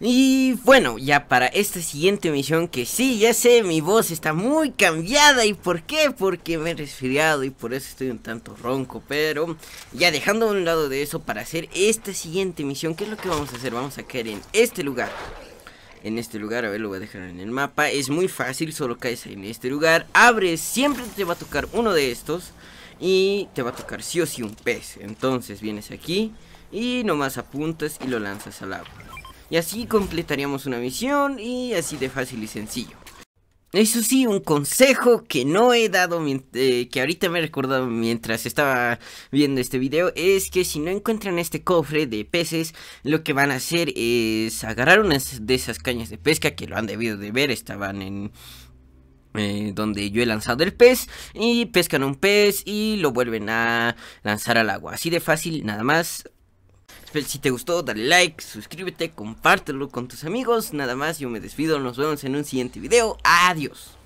Y bueno, ya para esta siguiente misión que sí, ya sé, mi voz está muy cambiada ¿y por qué? Porque me he resfriado y por eso estoy un tanto ronco, pero ya dejando a un lado de eso para hacer esta siguiente misión, ¿qué es lo que vamos a hacer? Vamos a caer en este lugar. En este lugar, a ver, lo voy a dejar en el mapa, es muy fácil, solo caes en este lugar, abres, siempre te va a tocar uno de estos y te va a tocar sí o sí un pez. Entonces vienes aquí y nomás apuntas y lo lanzas al agua. Y así completaríamos una misión y así de fácil y sencillo. Eso sí, un consejo que no he dado, eh, que ahorita me he recordado mientras estaba viendo este video, es que si no encuentran este cofre de peces, lo que van a hacer es agarrar unas de esas cañas de pesca que lo han debido de ver, estaban en... Eh, donde yo he lanzado el pez y pescan un pez y lo vuelven a lanzar al agua. Así de fácil, nada más si te gustó, dale like, suscríbete, compártelo con tus amigos. Nada más, yo me despido. Nos vemos en un siguiente video. Adiós.